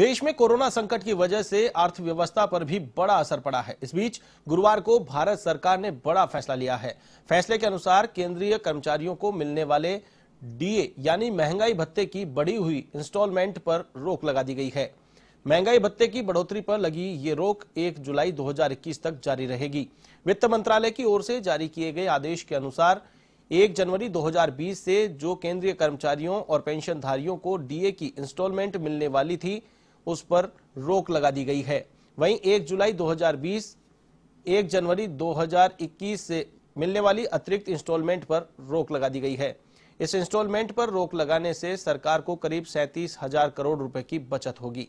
देश में कोरोना संकट की वजह से अर्थव्यवस्था पर भी बड़ा असर पड़ा है इस बीच गुरुवार को भारत सरकार ने बड़ा फैसला लिया है फैसले के अनुसार केंद्रीय कर्मचारियों को मिलने वाले डीए यानी महंगाई भत्ते की बढ़ी हुई इंस्टॉलमेंट पर रोक लगा दी गई है महंगाई भत्ते की बढ़ोतरी पर लगी ये रोक 1 जुलाई 2021 तक जारी रहेगी वित्त मंत्रालय की ओर से जारी किए गए आदेश के अनुसार 1 जनवरी 2020 से जो केंद्रीय कर्मचारियों और पेंशनधारियों को डीए की इंस्टॉलमेंट मिलने वाली थी उस पर रोक लगा दी गई है वहीं 1 जुलाई 2020, 1 जनवरी 2021 से मिलने वाली अतिरिक्त इंस्टॉलमेंट पर रोक लगा दी गई है इस इंस्टॉलमेंट पर रोक लगाने से सरकार को करीब सैंतीस हजार करोड़ रुपए की बचत होगी